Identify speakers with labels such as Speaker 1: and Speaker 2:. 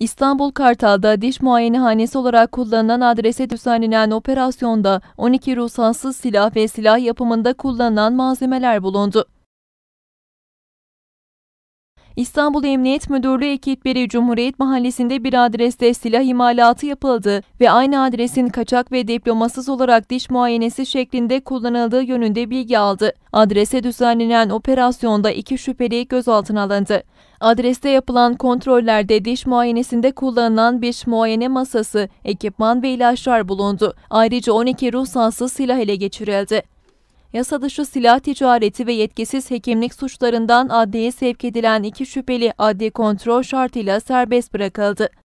Speaker 1: İstanbul Kartal'da diş muayenehanesi olarak kullanılan adrese düzenlenen operasyonda 12 ruhsatsız silah ve silah yapımında kullanılan malzemeler bulundu. İstanbul Emniyet Müdürlüğü ekipleri Cumhuriyet Mahallesi'nde bir adreste silah imalatı yapıldı ve aynı adresin kaçak ve diplomasız olarak diş muayenesi şeklinde kullanıldığı yönünde bilgi aldı. Adrese düzenlenen operasyonda iki şüpheli gözaltına alındı. Adreste yapılan kontrollerde diş muayenesinde kullanılan bir muayene masası, ekipman ve ilaçlar bulundu. Ayrıca 12 ruhsatsız silah ele geçirildi. Yasa dışı silah ticareti ve yetkisiz hekimlik suçlarından adliye sevk edilen iki şüpheli adli kontrol şartıyla serbest bırakıldı.